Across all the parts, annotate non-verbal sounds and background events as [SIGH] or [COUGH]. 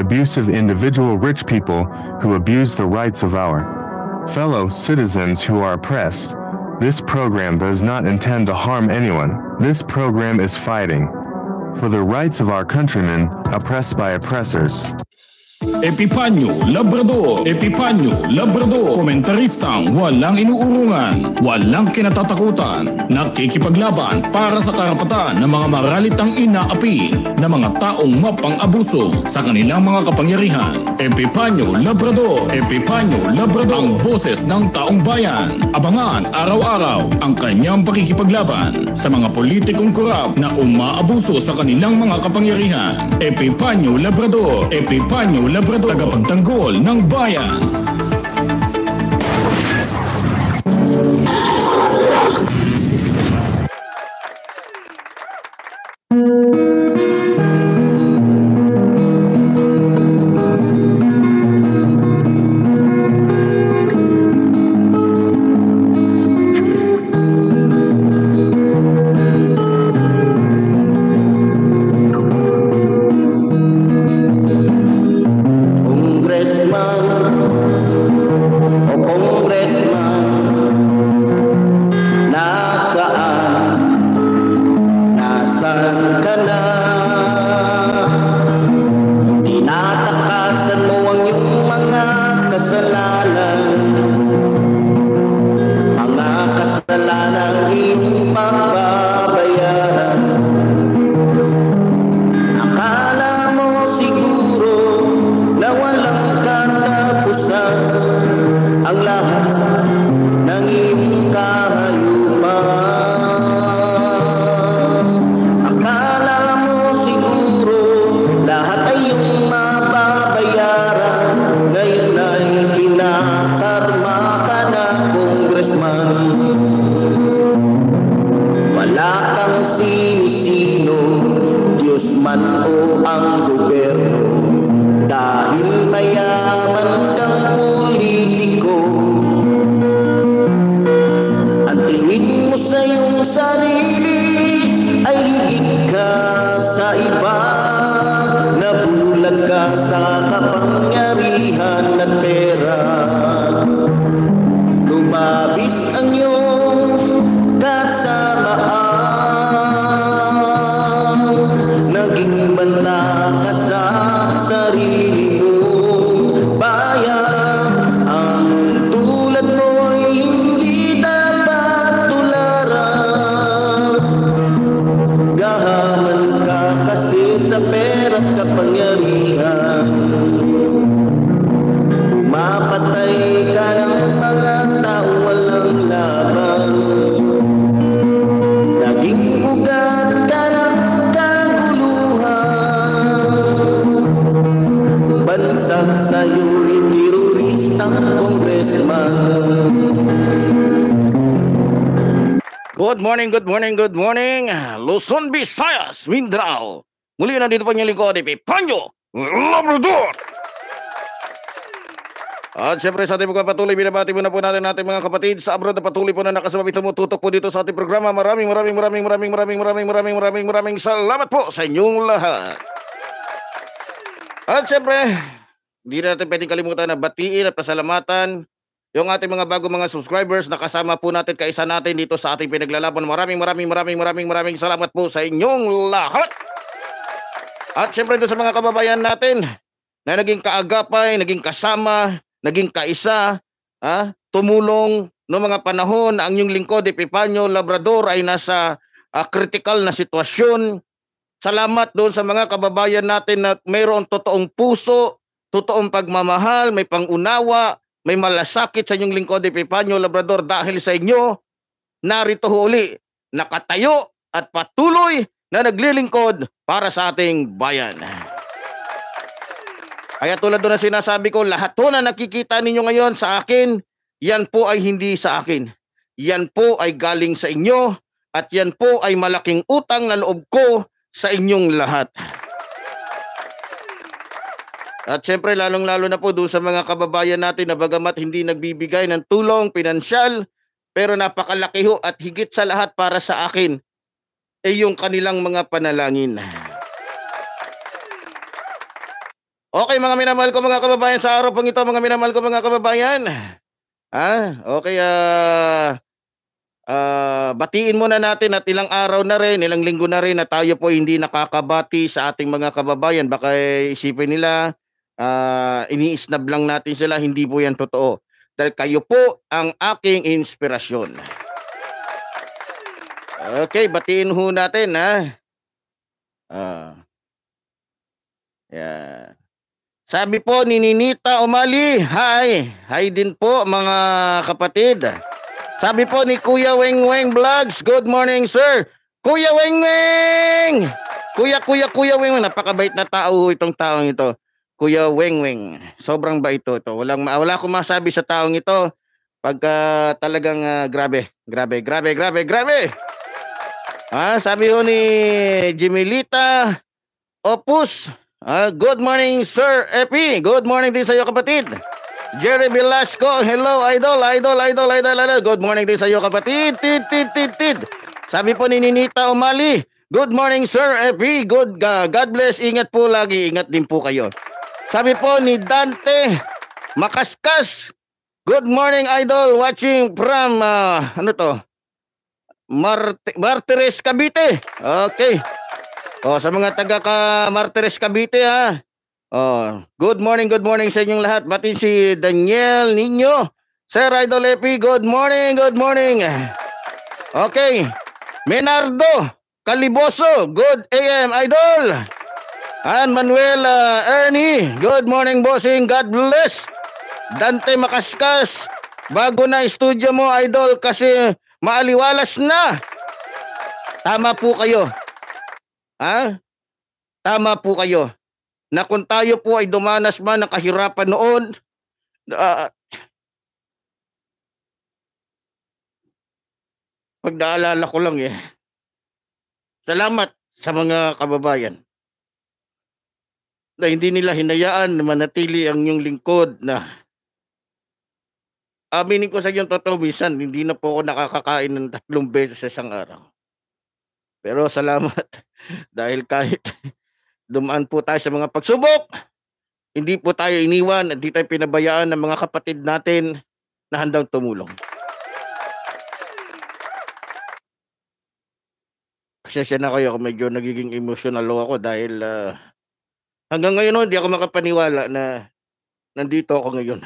abusive individual rich people who abuse the rights of our fellow citizens who are oppressed. This program does not intend to harm anyone. This program is fighting for the rights of our countrymen oppressed by oppressors. Epipanyo Labrador Epipanyo Labrador Komentaristang walang inuurungan Walang kinatatakutan Nakikipaglaban para sa karapatan ng mga maralitang inaapi ng mga taong mapang-abuso sa kanilang mga kapangyarihan Epipanyo Labrador Epipanyo Labrador Ang boses ng taong bayan Abangan araw-araw ang kanyang pakikipaglaban sa mga politikong korap na umaabuso sa kanilang mga kapangyarihan Epipanyo Labrador Epipanyo Labrador, tagapagtanggol ng bayan. morning, good morning, Luzon, Visayas, Mindanao. Muli na dito po niya lingkod, Epipanyo Labrador! At syempre sa ating pagpapatuloy, binabati muna po natin natin mga kapatid sa abroad na patuloy po na nakasabay tumututok po dito sa ating programa. Maraming maraming maraming maraming maraming maraming maraming maraming maraming salamat po sa inyong lahat. At syempre, hindi natin pwedeng kalimutan na batiin at pasalamatan yung ating mga bago mga subscribers nakasama po natin kaisa natin dito sa ating pinaglalaban. Maraming maraming maraming maraming maraming salamat po sa inyong lahat. At syempre doon sa mga kababayan natin na naging kaagapay, naging kasama, naging kaisa, ha? tumulong noong mga panahon na ang yung lingkod Epipanyo Labrador ay nasa ah, critical na sitwasyon. Salamat doon sa mga kababayan natin na mayroong totoong puso, totoong pagmamahal, may pangunawa, may malasakit sa inyong lingkod, Epipanyo Labrador, dahil sa inyo, narito ho uli, nakatayo at patuloy na naglilingkod para sa ating bayan. Kaya tulad doon na sinasabi ko, lahat po na nakikita ninyo ngayon sa akin, yan po ay hindi sa akin. Yan po ay galing sa inyo at yan po ay malaking utang na loob ko sa inyong lahat. At syempre lalong-lalo na po doon sa mga kababayan natin na bagamat hindi nagbibigay ng tulong pinansyal pero napakalaki ho at higit sa lahat para sa akin ay eh yung kanilang mga panalangin. Okay mga minamahal ko mga kababayan sa araw pong ito mga minamahal ko mga kababayan. Ha? okay ah uh, uh, batiin muna natin at ilang araw na rin, ilang linggo na rin na tayo po hindi nakakabati sa ating mga kababayan. Baka eh, isipin nila Uh, ah, iniisnab lang natin sila, hindi po yan totoo. Dahil kayo po ang aking inspirasyon. Okay, batiin ho natin ha. Uh, yeah. Sabi po ni Ninita Umali, hi. Hi din po mga kapatid. Sabi po ni Kuya Weng Weng Vlogs, good morning sir. Kuya Weng Weng! Kuya, kuya, kuya Weng Weng. Napakabait na tao itong taong ito. Kuya Wengweng. Sobrang bait to. to. Walang, wala akong masabi sa taong ito. Pagka uh, talagang uh, grabe, grabe, grabe, grabe, grabe. Ah, sabi ho ni Jimilita Opus. Ah, good morning, Sir Epi. Good morning din sa iyo, kapatid. Jerry Velasco, hello, idol, idol, idol, idol, idol. Good morning din sa iyo, kapatid. Tid, tid, tid, tid. Sabi po ni Ninita Umali, good morning, Sir Epi. Good, uh, God bless. Ingat po lagi. Ingat din po kayo. Sabi po ni Dante Makaskas. Good morning idol watching from uh, ano to? Mart Martires Cavite. Okay. Oh, sa mga taga ka Martires Cavite ha. Oh, good morning, good morning sa inyong lahat. Batin si Daniel Nino. Sir Idol Epi, good morning, good morning. Okay. Menardo Caliboso, good AM Idol. Ann Manuela, uh, Ernie, good morning bossing, God bless. Dante Makaskas, bago na studio mo idol kasi maaliwalas na. Tama po kayo. Ha? Tama po kayo. Na kung tayo po ay dumanas man ng kahirapan noon, uh, ah, pag ko lang eh. Salamat sa mga kababayan na hindi nila hinayaan na manatili ang yung lingkod na aminin ko sa iyong totoo minsan hindi na po ako nakakakain ng tatlong beses sa isang araw pero salamat [LAUGHS] dahil kahit dumaan po tayo sa mga pagsubok hindi po tayo iniwan hindi tayo pinabayaan ng mga kapatid natin na handang tumulong Pasensya na kayo kung medyo nagiging emotional ako dahil uh, Hanggang ngayon, hindi ako makapaniwala na nandito ako ngayon.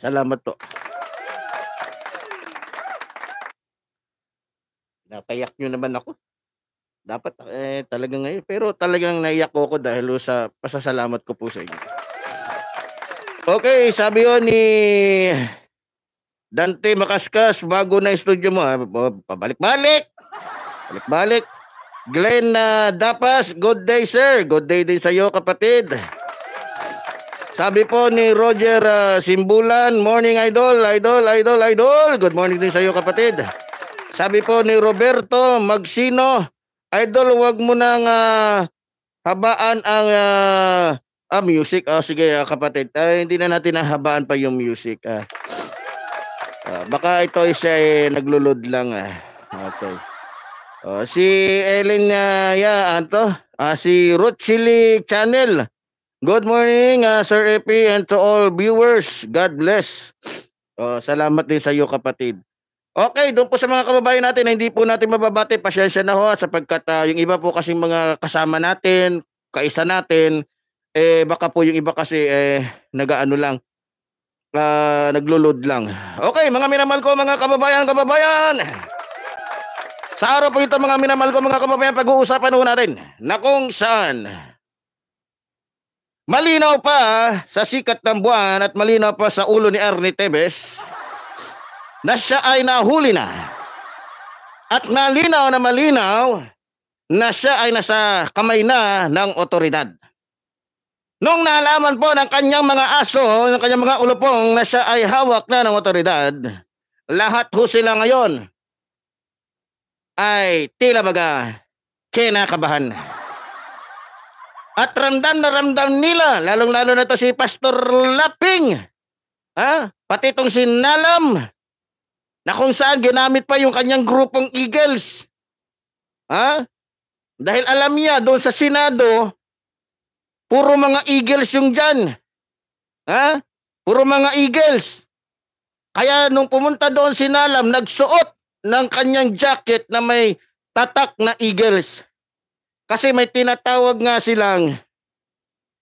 Salamat to. Napayak nyo naman ako. Dapat eh, talaga ngayon. Pero talagang naiyak ko ako dahil sa pasasalamat ko po sa inyo. Okay, sabi yon ni Dante Makaskas, bago na yung studio mo. Ah. Pabalik-balik! Balik-balik! Glenn uh, Dapas, good day sir. Good day din sa iyo kapatid. Sabi po ni Roger uh, Simbulan, morning idol, idol, idol, idol. Good morning din sa iyo kapatid. Sabi po ni Roberto Magsino, idol, wag mo nang uh, habaan ang uh, ah, music. Oh, sige uh, kapatid, uh, hindi na natin nahabaan pa yung music. Uh, uh, baka ito ay siya eh, naglulod lang. Uh. Okay. Oh, si Ellen uh, ya anto, uh, si Ruth Chili Channel. Good morning, uh, Sir AP and to all viewers. God bless. Oh, salamat din sa iyo kapatid. Okay, doon po sa mga kababayan natin na hindi po natin mababati, pasyensya na ho ah, sapagkat uh, yung iba po kasi mga kasama natin, kaisa natin, eh baka po yung iba kasi eh nagaano lang uh, naglulod lang. Okay, mga minamahal ko, mga kababayan, kababayan. Sa araw po ito mga minamahal ko mga kababayan, pag-uusapan na rin na kung saan malinaw pa sa sikat ng buwan at malinaw pa sa ulo ni Ernie Tebes na siya ay nahuli na. At nalinaw na malinaw na siya ay nasa kamay na ng otoridad. Nung nalaman po ng kanyang mga aso, ng kanyang mga ulupong na siya ay hawak na ng otoridad, lahat ho sila ngayon ay tila baga kinakabahan. At ramdam na ramdam nila, lalong-lalo na to si Pastor Laping, ha? pati itong si Nalam, na kung saan ginamit pa yung kanyang grupong Eagles. Ha? Dahil alam niya, doon sa Senado, puro mga Eagles yung dyan. Ha? Puro mga Eagles. Kaya nung pumunta doon si Nalam, nagsuot ng kanyang jacket na may tatak na eagles. Kasi may tinatawag nga silang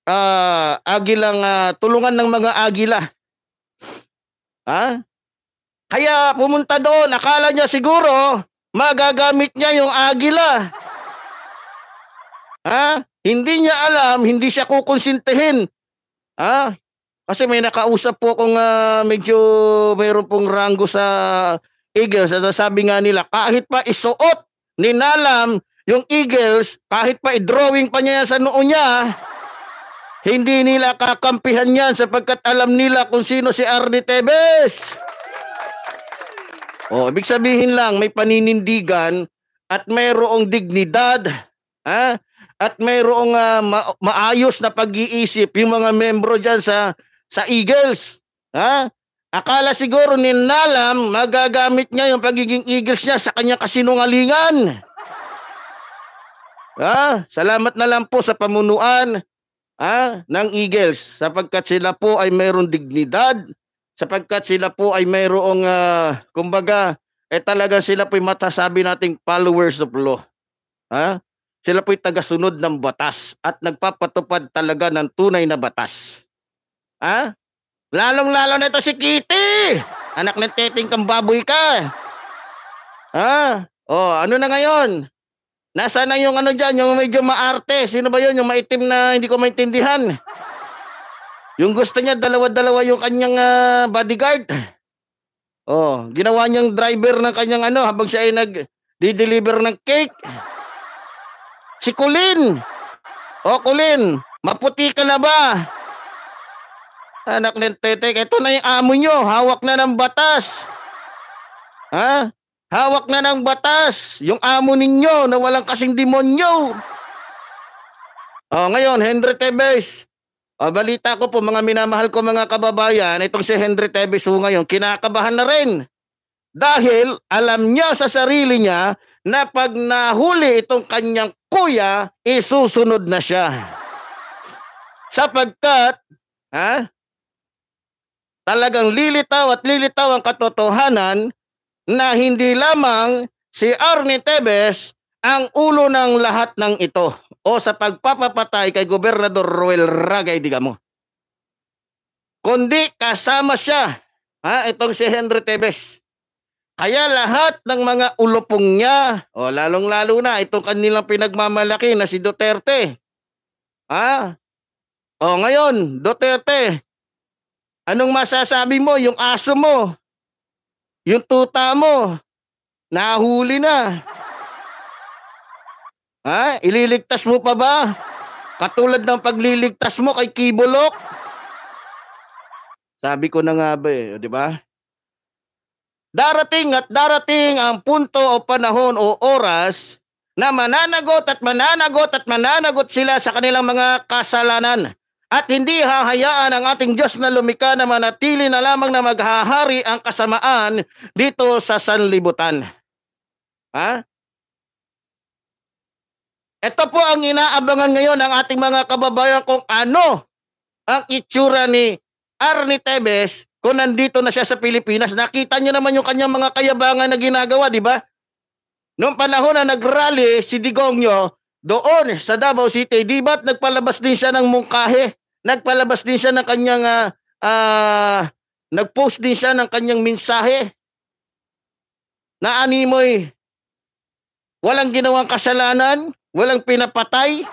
uh, agilang uh, tulungan ng mga agila. Ha? Kaya pumunta doon, akala niya siguro magagamit niya yung agila. Ha? Hindi niya alam, hindi siya kukonsintihin. Ha? Kasi may nakausap po akong uh, medyo mayroon pong ranggo sa Eagles. At sabi nga nila, kahit pa isuot ni Nalam yung Eagles, kahit pa i-drawing pa niya sa noo niya, hindi nila kakampihan yan sapagkat alam nila kung sino si Arnie Tevez. O, ibig sabihin lang, may paninindigan at mayroong dignidad ha? at mayroong uh, ma- maayos na pag-iisip yung mga membro dyan sa, sa Eagles. Ha? Akala siguro ni Nalam magagamit niya yung pagiging eagles niya sa kanyang kasinungalingan. Ha? salamat na lang po sa pamunuan ha? ng Eagles sapagkat sila po ay mayroong dignidad, sapagkat sila po ay mayroong uh, kumbaga eh talaga sila po'y matasabi nating followers of law. Ha? sila po'y ay tagasunod ng batas at nagpapatupad talaga ng tunay na batas. Ha? Lalong-lalo na ito si Kitty. Anak ng teting kambaboy ka. Ha? Oh, ano na ngayon? Nasaan na yung ano dyan, yung medyo maarte? Sino ba yun? Yung maitim na hindi ko maintindihan. Yung gusto niya, dalawa-dalawa yung kanyang uh, bodyguard. Oh, ginawa niyang driver ng kanyang ano habang siya ay nag-deliver ng cake. Si Kulin. Oh, Kulin, maputi ka na ba? Anak ng tetek, ito na yung amo nyo. Hawak na ng batas. Ha? Hawak na ng batas. Yung amo ninyo na walang kasing demonyo. Oh, ngayon, Henry Tevez. Oh, balita ko po mga minamahal ko mga kababayan, itong si Henry Tevez ho ngayon, kinakabahan na rin. Dahil alam niya sa sarili niya na pag nahuli itong kanyang kuya, isusunod na siya. Sapagkat, ha? talagang lilitaw at lilitaw ang katotohanan na hindi lamang si Arnie Tebes ang ulo ng lahat ng ito o sa pagpapapatay kay Gobernador Roel Ragay Digamo. Kundi kasama siya, ha, itong si Henry Tebes. Kaya lahat ng mga ulupong niya, o lalong-lalo na itong kanilang pinagmamalaki na si Duterte. Ha? O ngayon, Duterte, Anong masasabi mo? Yung aso mo, yung tuta mo, nahuli na. Ha? Ililigtas mo pa ba? Katulad ng pagliligtas mo kay Kibulok? Sabi ko na nga ba eh, di ba? Darating at darating ang punto o panahon o oras na mananagot at mananagot at mananagot sila sa kanilang mga kasalanan. At hindi hahayaan ang ating Diyos na lumika na manatili na lamang na maghahari ang kasamaan dito sa sanlibutan. Ha? Ito po ang inaabangan ngayon ng ating mga kababayan kung ano ang itsura ni Arnie Tebes kung nandito na siya sa Pilipinas. Nakita niyo naman yung kanyang mga kayabangan na ginagawa, di ba? Noong panahon na nagrally si Digongyo doon sa Davao City, di ba't nagpalabas din siya ng mungkahe? Nagpalabas din siya ng kanyang uh, uh, nagpost din siya ng kanyang mensahe na animoy walang ginawang kasalanan, walang pinapatay.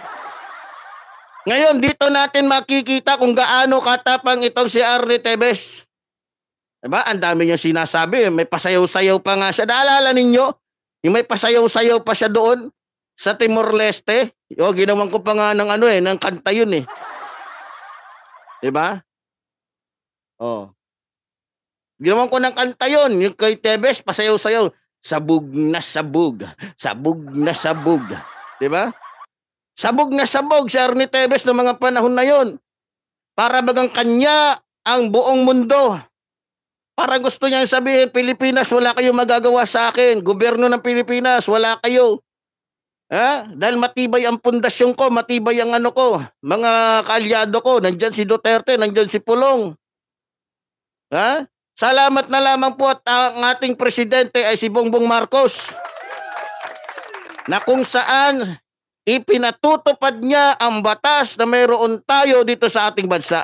Ngayon, dito natin makikita kung gaano katapang itong si Arne Tebes. Diba? Ang dami niya sinasabi. May pasayaw-sayaw pa nga siya. Naalala ninyo? Yung may pasayaw-sayaw pa siya doon sa Timor-Leste. O, ginawan ko pa nga ng ano eh, ng kanta yun eh. Diba? Oh. Ginawan ko ng kanta 'yon, yung kay Tebes, pasayaw-sayaw, sabog na sabog, sabog na sabog, 'di ba? Sabog na sabog si Arnie Tebes noong mga panahon na 'yon. Para bagang kanya ang buong mundo. Para gusto niya sabihin, Pilipinas, wala kayong magagawa sa akin. Gobyerno ng Pilipinas, wala kayo. Ha? Dahil matibay ang pundasyon ko, matibay ang ano ko, mga kaalyado ko, nandyan si Duterte, nandyan si Pulong. Ha? Salamat na lamang po at ang ating presidente ay si Bongbong Marcos na kung saan ipinatutupad niya ang batas na mayroon tayo dito sa ating bansa.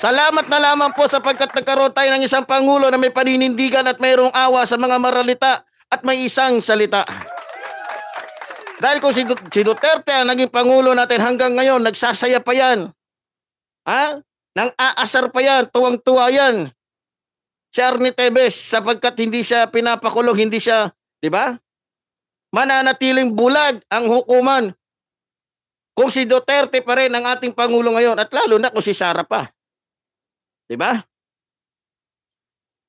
Salamat na lamang po sapagkat nagkaroon tayo ng isang Pangulo na may paninindigan at mayroong awa sa mga maralita at may isang salita. Dahil kung si, du- si Duterte ang naging pangulo natin hanggang ngayon, nagsasaya pa yan. Ha? Nang aasar pa yan, tuwang-tuwa yan. Si Arnie Tevez, sapagkat hindi siya pinapakulong, hindi siya, di ba? Mananatiling bulag ang hukuman. Kung si Duterte pa rin ang ating Pangulo ngayon, at lalo na kung si Sara pa. Di ba?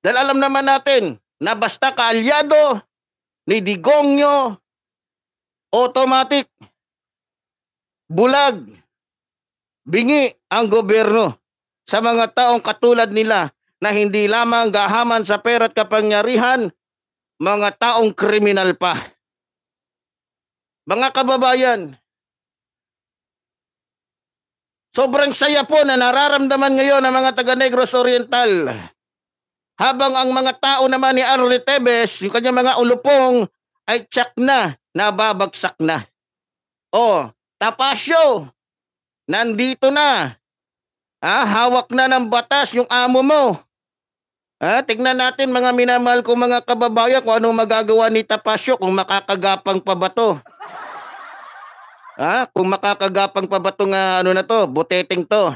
Dahil alam naman natin na basta kaalyado ni Digongyo, automatic, bulag, bingi ang gobyerno sa mga taong katulad nila na hindi lamang gahaman sa pera at kapangyarihan, mga taong kriminal pa. Mga kababayan, sobrang saya po na nararamdaman ngayon ng mga taga Negros Oriental. Habang ang mga tao naman ni Arnold Tevez, yung kanyang mga ulupong, ay tsak na nababagsak na. O, oh, tapasyo, nandito na. Ah, hawak na ng batas yung amo mo. Ah, tignan natin mga minamahal ko mga kababayan kung anong magagawa ni Tapasyo kung makakagapang pa ba to. Ah, kung makakagapang pa ba tong ano na to, buteteng to.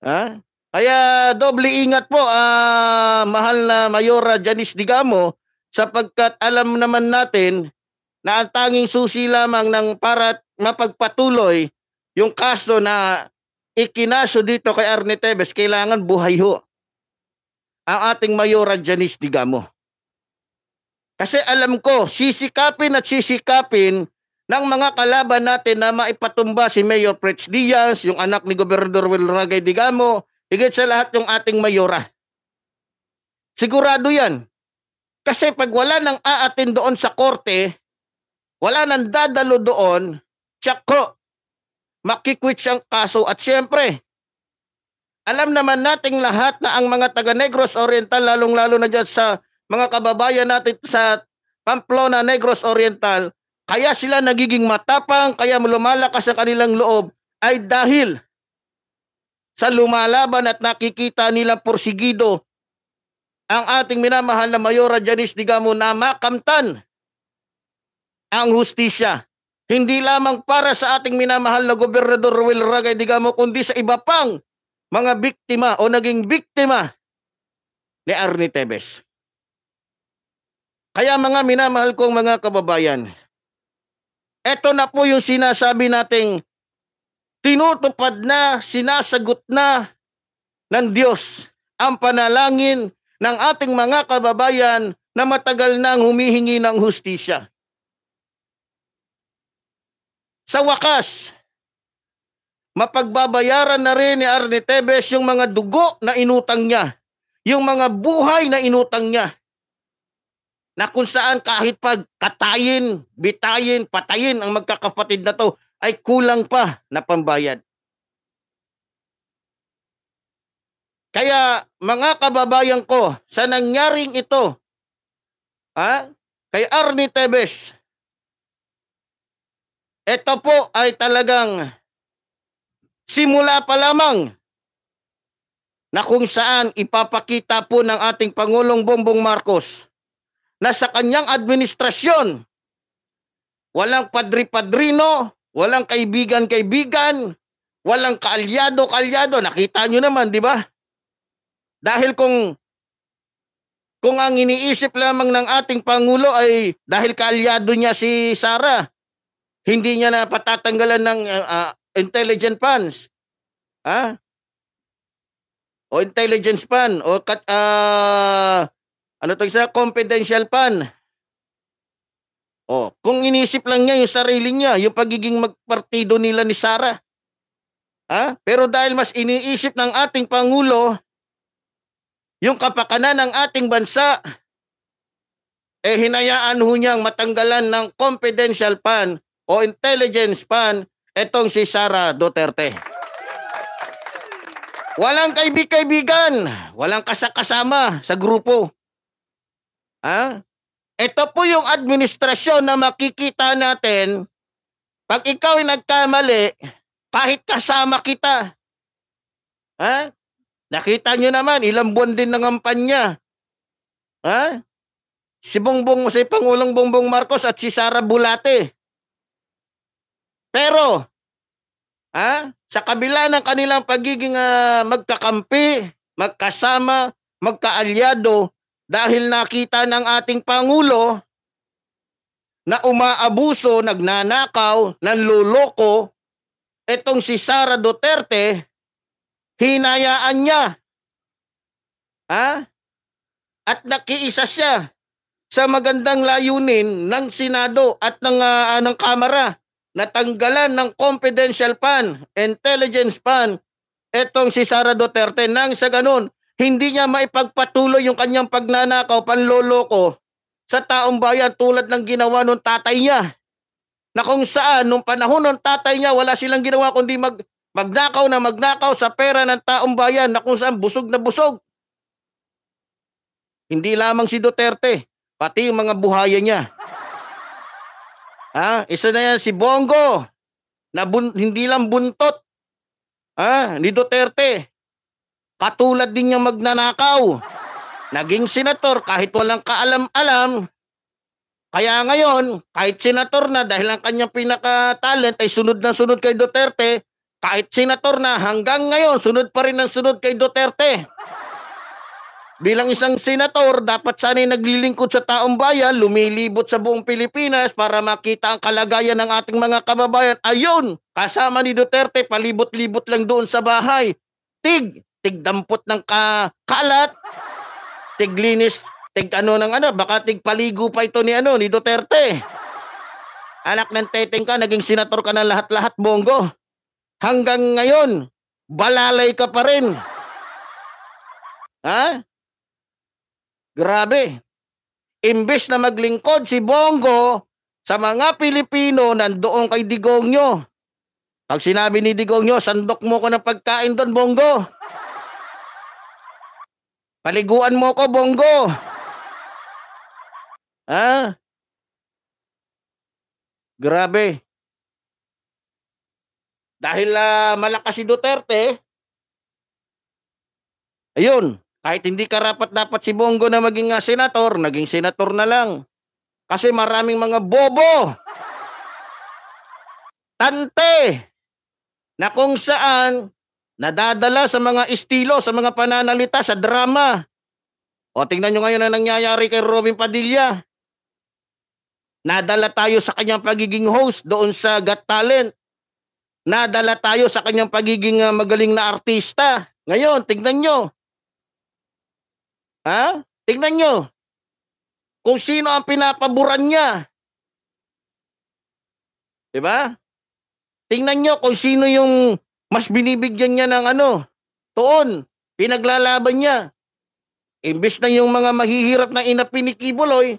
Ah? Kaya doble ingat po ah, mahal na Mayora Janice Digamo sapagkat alam naman natin na ang tanging susi lamang ng para mapagpatuloy yung kaso na ikinaso dito kay Arne Teves, kailangan buhay ho ang ating Mayora Janice Digamo. Kasi alam ko, sisikapin at sisikapin ng mga kalaban natin na maipatumba si Mayor Prets Diaz, yung anak ni Gobernador Will Ragay Digamo, higit sa lahat yung ating mayora. Sigurado yan. Kasi pag wala nang aatin doon sa korte, wala nang dadalo doon, tsako, makikwit siyang kaso at siyempre, alam naman nating lahat na ang mga taga Negros Oriental, lalong-lalo na dyan sa mga kababayan natin sa Pamplona, Negros Oriental, kaya sila nagiging matapang, kaya lumalakas ang kanilang loob ay dahil sa lumalaban at nakikita nilang porsigido ang ating minamahal na Mayora Janice Digamo na makamtan ang hustisya. Hindi lamang para sa ating minamahal na Gobernador Will Ragay Digamo kundi sa iba pang mga biktima o naging biktima ni Arnie Tebes. Kaya mga minamahal kong mga kababayan, eto na po yung sinasabi nating tinutupad na, sinasagot na ng Diyos ang panalangin ng ating mga kababayan na matagal nang humihingi ng hustisya. Sa wakas, mapagbabayaran na rin ni Arne Tebes yung mga dugo na inutang niya, yung mga buhay na inutang niya, na kung saan kahit pagkatayin, bitayin, patayin ang magkakapatid na to ay kulang pa na pambayad. Kaya mga kababayan ko, sa nangyaring ito, ha, kay Arnie Tebes, ito po ay talagang simula pa lamang na kung saan ipapakita po ng ating Pangulong Bongbong Marcos na sa kanyang administrasyon, walang padri-padrino, walang kaibigan-kaibigan, walang kaalyado-kaalyado. Nakita nyo naman, di ba? Dahil kung kung ang iniisip lamang ng ating Pangulo ay dahil kaalyado niya si Sara, hindi niya na patatanggalan ng uh, intelligent funds. Ha? O intelligence fund o kat, uh, ano to isa confidential fund. O, kung inisip lang niya yung sarili niya, yung pagiging magpartido nila ni Sara. Ha? Pero dahil mas iniisip ng ating pangulo yung kapakanan ng ating bansa, eh hinayaan ho niyang matanggalan ng confidential fund o intelligence fund etong si Sara Duterte. Walang kaibig-kaibigan, walang kasakasama sa grupo. Ha? Ito po yung administrasyon na makikita natin pag ikaw ay nagkamali, kahit kasama kita, ha? Nakita nyo naman, ilang buwan din ng kampanya. Ha? Si Bongbong, si Pangulong Bongbong Marcos at si Sara Bulate. Pero, ha? Sa kabila ng kanilang pagiging uh, magkakampi, magkasama, magkaalyado, dahil nakita ng ating Pangulo na umaabuso, nagnanakaw, nanluloko, etong si Sara Duterte, Hinayaan niya. Ha? At nakiisa siya sa magandang layunin ng Senado at ng, uh, ng Kamara na tanggalan ng confidential fund, intelligence fund, etong si Sara Duterte nang sa ganun, hindi niya maipagpatuloy yung kanyang pagnanakaw, panloloko sa taong bayan tulad ng ginawa nung tatay niya na kung saan nung panahon ng tatay niya wala silang ginawa kundi mag Magnakaw na magnakaw sa pera ng taong bayan na kung saan busog na busog. Hindi lamang si Duterte, pati yung mga buhaya niya. Ha? Isa na yan si Bongo, na bun- hindi lang buntot ha? ni Duterte. Katulad din niyang magnanakaw. Naging senator kahit walang kaalam-alam. Kaya ngayon, kahit senator na dahil ang kanyang pinaka-talent ay sunod na sunod kay Duterte, kahit senator na hanggang ngayon, sunod pa rin ng sunod kay Duterte. Bilang isang senator, dapat sana'y naglilingkod sa taong bayan, lumilibot sa buong Pilipinas para makita ang kalagayan ng ating mga kababayan. Ayun, kasama ni Duterte, palibot-libot lang doon sa bahay. Tig, tigdampot ng ka kalat, tiglinis tig ano ng ano, baka tigpaligo pa ito ni ano, ni Duterte. Anak ng teteng ka, naging senator ka ng lahat-lahat, Bongo. Hanggang ngayon, balalay ka pa rin. Ha? Grabe. Imbes na maglingkod si Bongo sa mga Pilipino nandoon kay Digongyo. Pag sinabi ni Digongyo, sandok mo ko ng pagkain doon, Bongo. Paliguan mo ko, Bongo. Ha? Grabe. Dahil uh, malakas si Duterte, ayun, kahit hindi karapat dapat si Bongo na maging uh, senator, naging senator na lang. Kasi maraming mga bobo, tante, na kung saan nadadala sa mga estilo, sa mga pananalita, sa drama. O tingnan nyo ngayon ang nangyayari kay Robin Padilla. Nadala tayo sa kanyang pagiging host doon sa Got Talent nadala tayo sa kanyang pagiging ah, magaling na artista. Ngayon, tingnan nyo. Ha? Tingnan nyo. Kung sino ang pinapaboran niya. Diba? Tingnan nyo kung sino yung mas binibigyan niya ng ano, tuon, pinaglalaban niya. Imbes na yung mga mahihirap na inapi ni Kibuloy,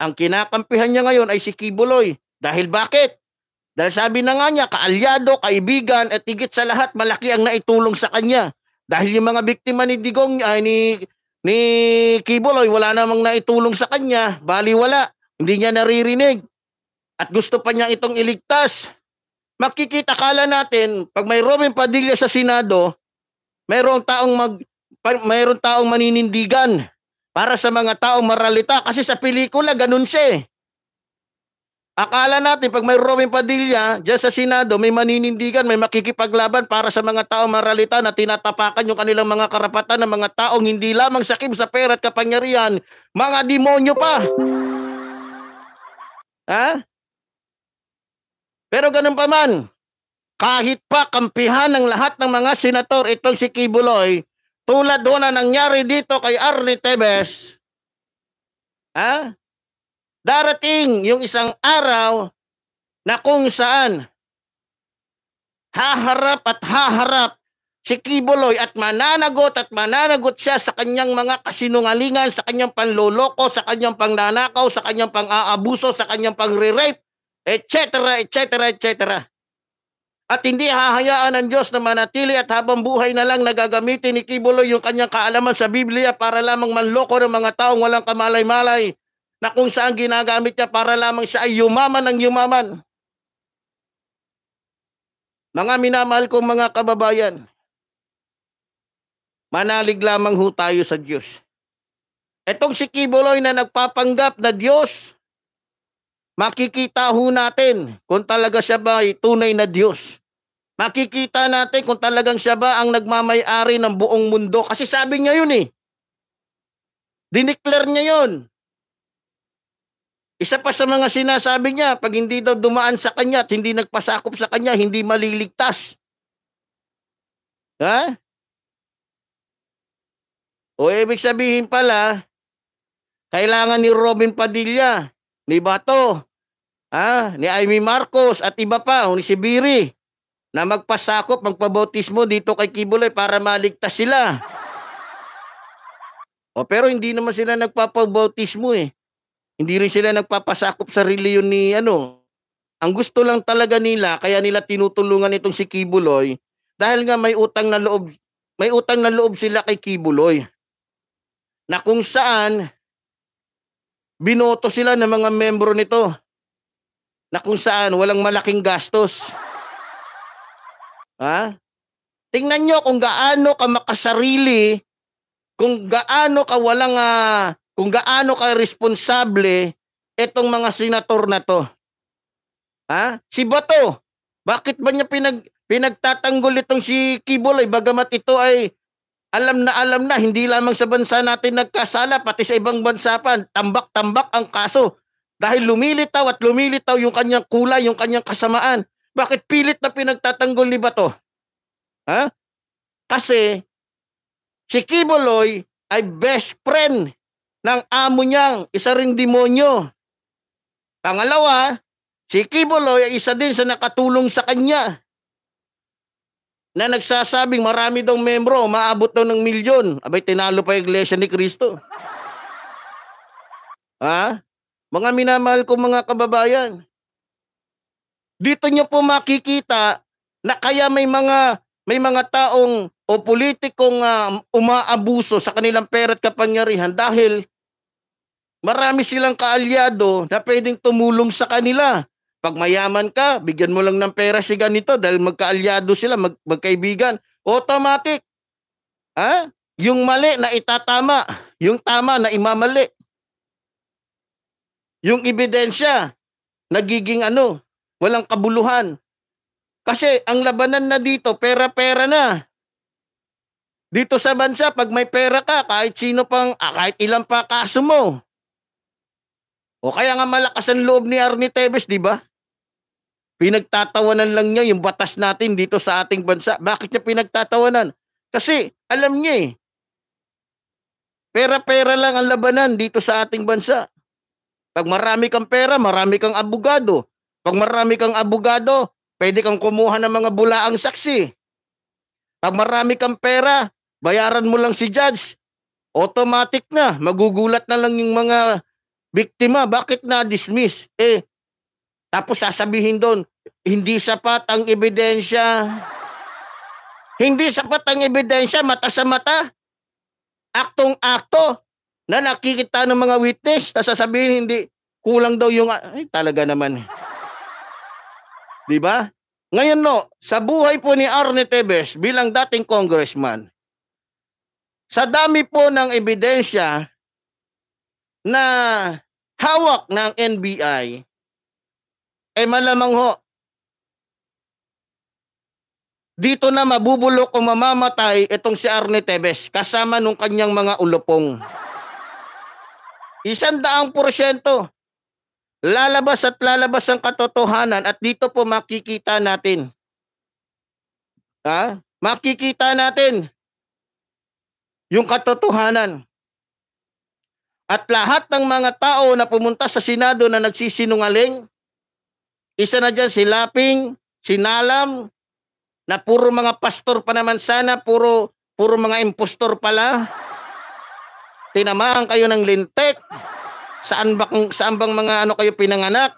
ang kinakampihan niya ngayon ay si Kibuloy. Dahil bakit? Dahil sabi na nga niya, kaalyado, kaibigan, at higit sa lahat, malaki ang naitulong sa kanya. Dahil yung mga biktima ni Digong, ay, ni, ni Kiboloy, wala namang naitulong sa kanya. Bali wala, hindi niya naririnig. At gusto pa niya itong iligtas. Makikita kala natin, pag may Robin Padilla sa Senado, mayroong taong mag mayroong taong maninindigan para sa mga taong maralita kasi sa pelikula ganun siya eh. Akala natin pag may Robin Padilla diyan sa Senado, may maninindigan, may makikipaglaban para sa mga tao maralita na tinatapakan yung kanilang mga karapatan ng mga taong hindi lamang sakim sa pera at kapangyarihan, mga demonyo pa. Ha? Pero ganun pa man, kahit pa kampihan ng lahat ng mga senator itong si Kibuloy, tulad doon na nangyari dito kay Arne Tebes, ha? darating yung isang araw na kung saan haharap at haharap si Kibuloy at mananagot at mananagot siya sa kanyang mga kasinungalingan, sa kanyang panloloko, sa kanyang pangnanakaw, sa kanyang pang-aabuso, sa kanyang pang-rape, etc., etc., etc. At hindi hahayaan ng Diyos na manatili at habang buhay na lang nagagamitin ni Kibuloy yung kanyang kaalaman sa Biblia para lamang manloko ng mga taong walang kamalay-malay na kung saan ginagamit niya para lamang siya ay yumaman ng yumaman. Mga minamahal kong mga kababayan, manalig lamang ho tayo sa Diyos. Etong si Kibuloy na nagpapanggap na Diyos, makikita ho natin kung talaga siya ba ay tunay na Diyos. Makikita natin kung talagang siya ba ang nagmamayari ng buong mundo. Kasi sabi niya yun eh. Dineclare niya yun. Isa pa sa mga sinasabi niya, pag hindi daw dumaan sa kanya at hindi nagpasakop sa kanya, hindi maliligtas. Ha? O ibig sabihin pala, kailangan ni Robin Padilla, ni Bato, ha? ni Amy Marcos at iba pa, o ni Sibiri, na magpasakop, magpabautismo dito kay Kibuloy para maligtas sila. O pero hindi naman sila nagpapabautismo eh. Hindi rin sila nagpapasakop sa reliyon ni ano. Ang gusto lang talaga nila, kaya nila tinutulungan itong si Kibuloy dahil nga may utang na loob, may utang na loob sila kay Kibuloy. Na kung saan binoto sila ng mga membro nito. Na kung saan walang malaking gastos. Ha? Tingnan nyo kung gaano ka makasarili, kung gaano ka walang uh, kung gaano ka responsable itong mga senator na to. Ha? Si Bato, bakit ba niya pinag pinagtatanggol itong si Kibolay bagamat ito ay alam na alam na hindi lamang sa bansa natin nagkasala pati sa ibang bansa pa tambak-tambak ang kaso dahil lumilitaw at lumilitaw yung kanyang kulay, yung kanyang kasamaan. Bakit pilit na pinagtatanggol ni Bato? Ha? Kasi si Kiboloy ay best friend ng amo niyang isa ring demonyo. Pangalawa, si Kiboloy ay isa din sa nakatulong sa kanya na nagsasabing marami daw membro, maabot daw ng milyon. Abay, tinalo pa yung iglesia ni Kristo. ha? Mga minamahal ko mga kababayan, dito niyo po makikita na kaya may mga may mga taong o politikong uh, umaabuso sa kanilang pera at kapangyarihan dahil marami silang kaalyado na pwedeng tumulong sa kanila. Pag mayaman ka, bigyan mo lang ng pera si ganito dahil magkaalyado sila, mag, magkaibigan. Automatic. Ha? Yung mali na itatama, yung tama na imamali. Yung ebidensya, nagiging ano, walang kabuluhan. Kasi ang labanan na dito, pera-pera na. Dito sa bansa, pag may pera ka, kahit sino pang, ah, kahit ilang pa kaso mo, o kaya nga malakas ang loob ni Arnie Teves, di ba? Pinagtatawanan lang niya yung batas natin dito sa ating bansa. Bakit niya pinagtatawanan? Kasi alam niya eh, pera-pera lang ang labanan dito sa ating bansa. Pag marami kang pera, marami kang abogado. Pag marami kang abogado, pwede kang kumuha ng mga bulaang saksi. Pag marami kang pera, bayaran mo lang si judge. Automatic na, magugulat na lang yung mga Biktima, bakit na-dismiss? Eh, tapos sasabihin doon, hindi sapat ang ebidensya. Hindi sapat ang ebidensya, mata sa mata. Aktong-akto na nakikita ng mga witness. Tapos sasabihin, hindi, kulang daw yung... Ay, talaga naman. Di ba? Ngayon no, sa buhay po ni Arne Tebes bilang dating congressman, sa dami po ng ebidensya na hawak ng NBI, eh malamang ho, dito na mabubulok o mamamatay itong si Arne Tebes kasama nung kanyang mga ulupong. Isandaang porsyento. Lalabas at lalabas ang katotohanan at dito po makikita natin. Ha? Makikita natin yung katotohanan. At lahat ng mga tao na pumunta sa Senado na nagsisinungaling, isa na dyan si Laping, si Nalam, na puro mga pastor pa naman sana, puro, puro mga impostor pala. Tinamaan kayo ng lintek. Saan, ba, saan bang mga ano kayo pinanganak?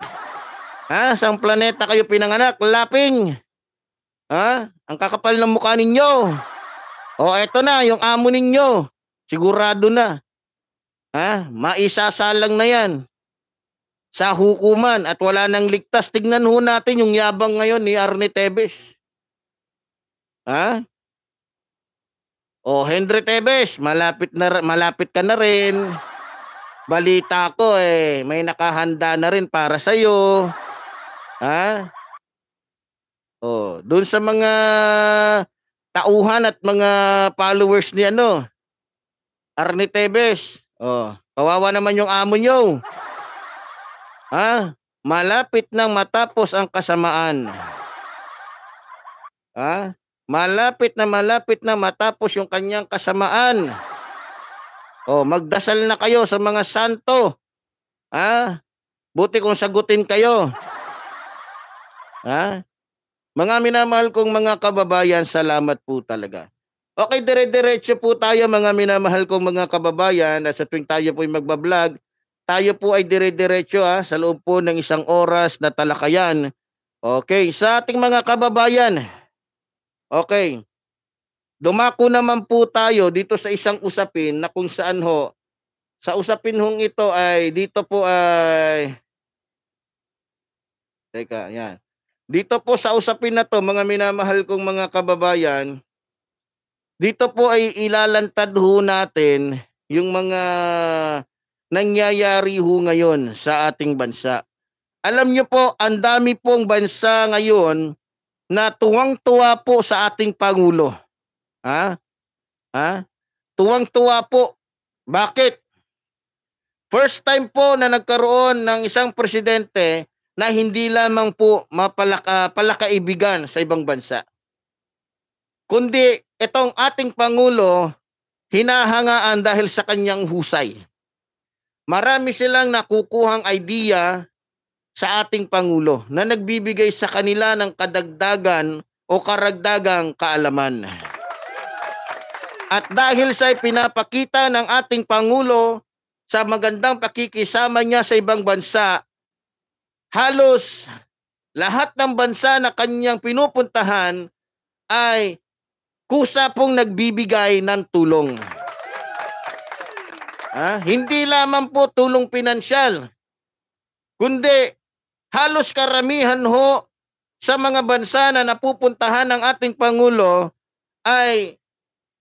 Ha? Saan planeta kayo pinanganak? Laping. Ha? Ang kakapal ng mukha ninyo. O eto na, yung amo ninyo. Sigurado na. Ha? Maisasalang na yan sa hukuman at wala nang ligtas. Tignan ho natin yung yabang ngayon ni Arne Tebes. Ha? O Henry Tebes, malapit na malapit ka na rin. Balita ko eh, may nakahanda na rin para sa iyo. Ha? Oh, doon sa mga tauhan at mga followers ni ano Arne Tebes, Oh, kawawa naman yung amo nyo. Ha? Malapit nang matapos ang kasamaan. Ha? Malapit na malapit na matapos yung kanyang kasamaan. Oh, magdasal na kayo sa mga santo. Ha? Buti kung sagutin kayo. Ha? Mga minamahal kong mga kababayan, salamat po talaga. Okay, dire-diretso po tayo mga minamahal kong mga kababayan at sa tuwing tayo po ay magbablog, tayo po ay dire-diretso ah, sa loob po ng isang oras na talakayan. Okay, sa ating mga kababayan, okay, dumako naman po tayo dito sa isang usapin na kung saan ho, sa usapin hong ito ay dito po ay, teka, yan. Dito po sa usapin na to mga minamahal kong mga kababayan, dito po ay ilalantad ho natin yung mga nangyayari ho ngayon sa ating bansa. Alam niyo po, ang dami pong bansa ngayon na tuwang-tuwa po sa ating Pangulo. Ha? Ha? Tuwang-tuwa po. Bakit? First time po na nagkaroon ng isang presidente na hindi lamang po mapalaka, palakaibigan sa ibang bansa kundi itong ating Pangulo hinahangaan dahil sa kanyang husay. Marami silang nakukuhang idea sa ating Pangulo na nagbibigay sa kanila ng kadagdagan o karagdagang kaalaman. At dahil sa pinapakita ng ating Pangulo sa magandang pakikisama niya sa ibang bansa, halos lahat ng bansa na kanyang pinupuntahan ay kusa pong nagbibigay ng tulong. Ha? hindi lamang po tulong pinansyal, kundi halos karamihan ho sa mga bansa na napupuntahan ng ating Pangulo ay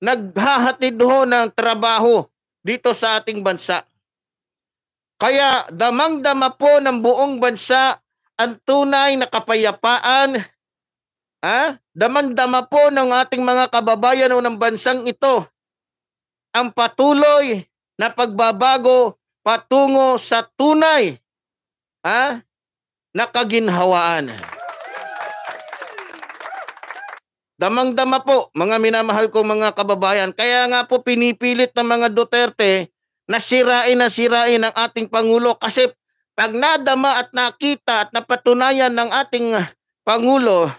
naghahatid ho ng trabaho dito sa ating bansa. Kaya damang-dama po ng buong bansa ang tunay na kapayapaan Ha? Damandama po ng ating mga kababayan o ng bansang ito ang patuloy na pagbabago patungo sa tunay ha, na kaginhawaan. Damang-dama po mga minamahal kong mga kababayan. Kaya nga po pinipilit ng mga Duterte na sirain na sirain ang ating Pangulo kasi pag nadama at nakita at napatunayan ng ating Pangulo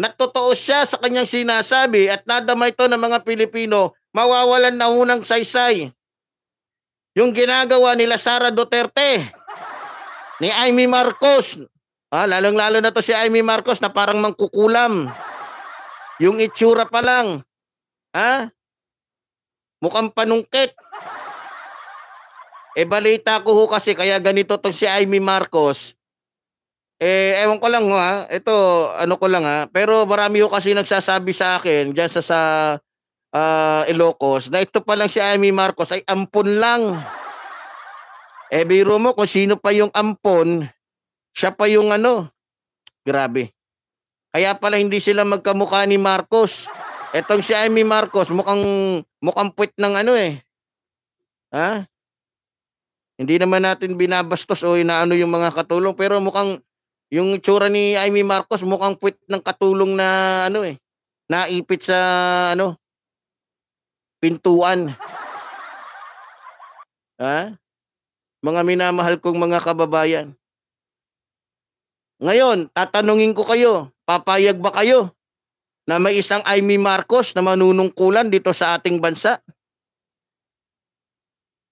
nagtotoo siya sa kanyang sinasabi at nadama ito ng mga Pilipino, mawawalan na ho ng saysay. Yung ginagawa nila Sara Duterte, ni Amy Marcos, ah, lalong-lalo na to si Amy Marcos na parang mangkukulam. Yung itsura pa lang, ha? Ah, mukhang panungkit. E balita ko ho kasi kaya ganito tong si Amy Marcos, eh, ewan ko lang ha. Ito, ano ko lang ha. Pero marami ko kasi nagsasabi sa akin dyan sa, sa uh, Ilocos na ito pa lang si Amy Marcos ay ampon lang. Eh, biro mo kung sino pa yung ampon, siya pa yung ano. Grabe. Kaya pala hindi sila magkamukha ni Marcos. Etong si Amy Marcos, mukhang, mukhang puwit ng ano eh. Ha? Hindi naman natin binabastos o inaano yung mga katulong pero mukhang yung tsura ni Amy Marcos mukhang puwit ng katulong na ano eh, naipit sa ano, pintuan. ha? Mga minamahal kong mga kababayan. Ngayon, tatanungin ko kayo, papayag ba kayo na may isang Amy Marcos na manunungkulan dito sa ating bansa?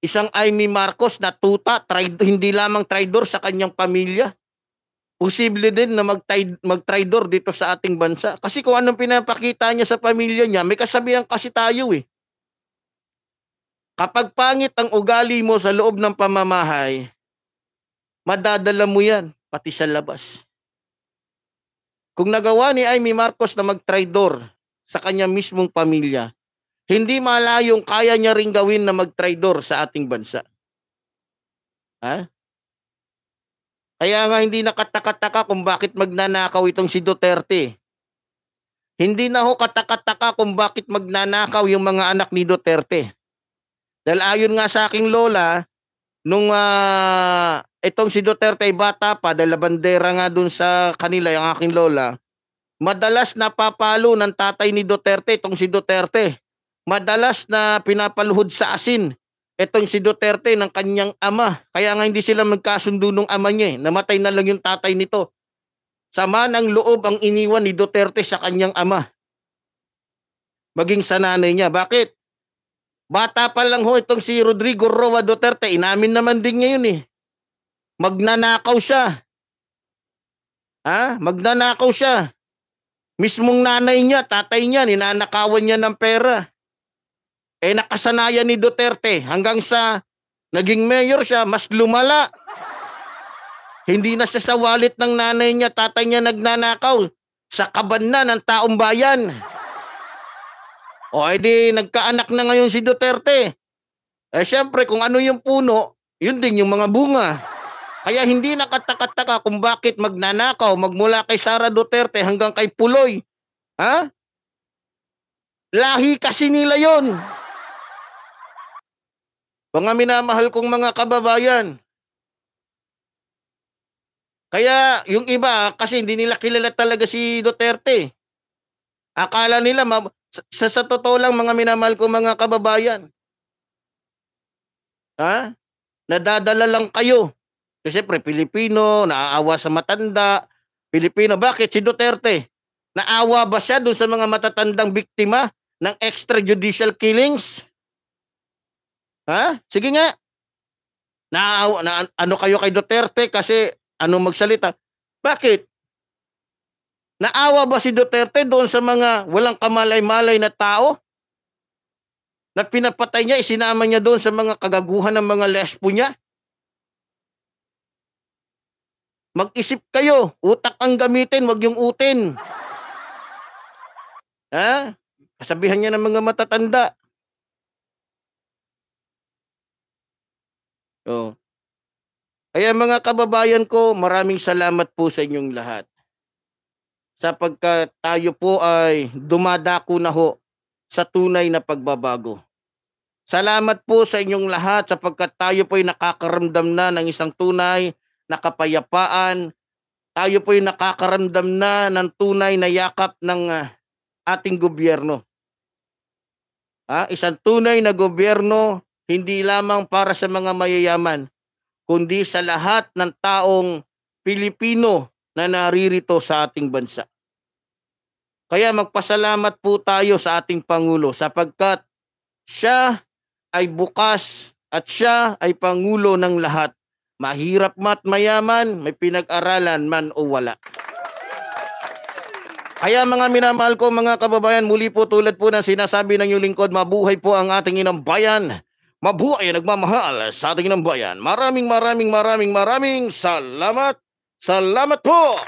Isang Amy Marcos na tuta, traid, hindi lamang traidor sa kanyang pamilya, posible din na mag-try, mag-trydor dito sa ating bansa. Kasi kung anong pinapakita niya sa pamilya niya, may kasabihan kasi tayo eh. Kapag pangit ang ugali mo sa loob ng pamamahay, madadala mo yan pati sa labas. Kung nagawa ni Amy Marcos na mag-trydor sa kanya mismong pamilya, hindi malayong kaya niya ring gawin na mag-trydor sa ating bansa. Ha? Kaya nga hindi nakatakataka kung bakit magnanakaw itong si Duterte. Hindi na ho katakataka kung bakit magnanakaw yung mga anak ni Duterte. Dahil ayon nga sa aking lola, nung uh, itong si Duterte ay bata pa, dahil bandera nga dun sa kanila, yung aking lola, madalas napapalo ng tatay ni Duterte itong si Duterte. Madalas na pinapaluhod sa asin etong si Duterte ng kanyang ama. Kaya nga hindi sila magkasundo ng ama niya. Eh. Namatay na lang yung tatay nito. Sama ng loob ang iniwan ni Duterte sa kanyang ama. Maging sa nanay niya. Bakit? Bata pa lang ho itong si Rodrigo Roa Duterte. Inamin naman din ngayon eh. Magnanakaw siya. Ha? Magnanakaw siya. Mismong nanay niya, tatay niya, ninanakawan niya ng pera eh nakasanayan ni Duterte hanggang sa naging mayor siya, mas lumala. Hindi na siya sa wallet ng nanay niya, tatay niya nagnanakaw sa kaban na ng taong bayan. O edi eh, nagkaanak na ngayon si Duterte. Eh syempre kung ano yung puno, yun din yung mga bunga. Kaya hindi nakatakataka kung bakit magnanakaw magmula kay Sara Duterte hanggang kay Puloy. Ha? Lahi kasi nila yon. Mga minamahal kong mga kababayan. Kaya yung iba kasi hindi nila kilala talaga si Duterte. Akala nila sa, sa totoo lang mga minamahal kong mga kababayan. Ha? Nadadala lang kayo. Kasi siyempre Pilipino, naaawa sa matanda. Pilipino, bakit si Duterte? Naawa ba siya dun sa mga matatandang biktima ng extrajudicial killings? Ha? Sige nga. Na, na ano kayo kay Duterte kasi ano magsalita. Bakit? Naawa ba si Duterte doon sa mga walang kamalay-malay na tao? Na pinapatay niya, isinama niya doon sa mga kagaguhan ng mga lesbo niya? Mag-isip kayo, utak ang gamitin, wag yung utin. Ha? Kasabihan niya ng mga matatanda. Oh. Kaya mga kababayan ko, maraming salamat po sa inyong lahat. Sapagkat tayo po ay dumadako na ho sa tunay na pagbabago. Salamat po sa inyong lahat sapagkat tayo po ay nakakaramdam na ng isang tunay na kapayapaan. Tayo po ay nakakaramdam na ng tunay na yakap ng ah, ating gobyerno. Ha? Ah, isang tunay na gobyerno hindi lamang para sa mga mayayaman, kundi sa lahat ng taong Pilipino na naririto sa ating bansa. Kaya magpasalamat po tayo sa ating Pangulo sapagkat siya ay bukas at siya ay Pangulo ng lahat. Mahirap mat mayaman, may pinag-aralan man o wala. Kaya mga minamahal ko mga kababayan, muli po tulad po ng sinasabi ng iyong lingkod, mabuhay po ang ating inang bayan mabuhay nagmamahal sa ating ng bayan. Maraming maraming maraming maraming salamat. Salamat po.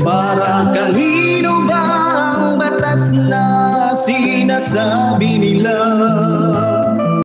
Para kanino ba ang batas na sinasabi nila?